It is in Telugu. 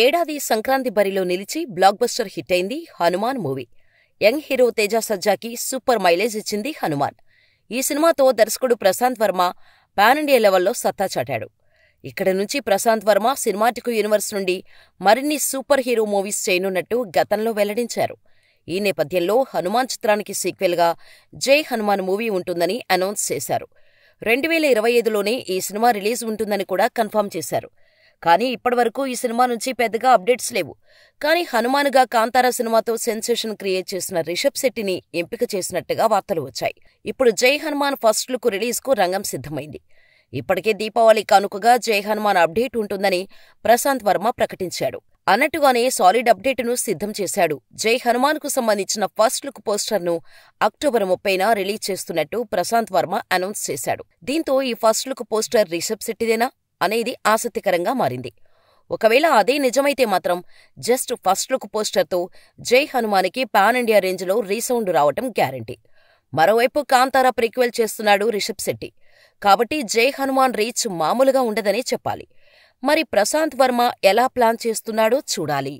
ఏడాది సంక్రాంతి బరిలో నిలిచి బ్లాక్ బస్టర్ హిట్ అయింది Hanuman movie young hero Teja సజ్జాకి సూపర్ మైలేజ్ ఇచ్చింది హనుమాన్ ఈ సినిమాతో దర్శకుడు ప్రశాంత్ వర్మ పాన్ ఇండియా లెవెల్లో సత్తా చాటాడు ఇక్కడ నుంచి ప్రశాంత్ వర్మ సినిమాటిక్ యూనివర్స్ నుండి మరిన్ని సూపర్ హీరో మూవీస్ చేయనున్నట్టు గతంలో వెల్లడించారు ఈ నేపథ్యంలో హనుమాన్ చిత్రానికి సీక్వెల్గా జై హనుమాన్ మూవీ ఉంటుందని అనౌన్స్ చేశారు రెండు వేల ఇరవై ఐదులోనే ఈ సినిమా రిలీజ్ ఉంటుందని కూడా కన్ఫర్మ్ చేశారు కానీ ఇప్పటివరకు ఈ సినిమా నుంచి పెద్దగా అప్డేట్స్ లేవు కానీ హనుమానుగా కాంతారా సినిమాతో సెన్సేషన్ క్రియేట్ చేసిన రిషబ్ శెట్టిని ఎంపిక చేసినట్టుగా వార్తలు వచ్చాయి ఇప్పుడు జై హనుమాన్ ఫస్ట్ లుక్ రిలీజ్కు రంగం సిద్ధమైంది ఇప్పటికే దీపావళి కానుకగా జై హనుమాన్ అప్డేట్ ఉంటుందని ప్రశాంత్ వర్మ ప్రకటించాడు అన్నట్టుగానే సాలిడ్ అప్డేట్ను సిద్ధం చేశాడు జై హనుమాన్కు సంబంధించిన ఫస్ట్ లుక్ పోస్టర్ను అక్టోబర్ ముప్పైన రిలీజ్ చేస్తున్నట్టు ప్రశాంత్ వర్మ అనౌన్స్ చేశాడు దీంతో ఈ ఫస్ట్ లుక్ పోస్టర్ రిషబ్ శెట్టిదేనా అనేది ఆసక్తికరంగా మారింది ఒకవేళ అదే నిజమైతే మాత్రం జస్ట్ ఫస్ట్ లుక్ పోస్టర్తో జై హనుమానికి పాన్ ఇండియా రేంజ్లో రీసౌండ్ రావటం గ్యారంటీ మరోవైపు కాంతారా ప్రిక్వెల్ చేస్తున్నాడు రిషబ్ శెట్టి కాబట్టి జై హనుమాన్ రీచ్ మామూలుగా ఉండదనే చెప్పాలి మరి ప్రశాంత్ వర్మ ఎలా ప్లాన్ చేస్తున్నాడో చూడాలి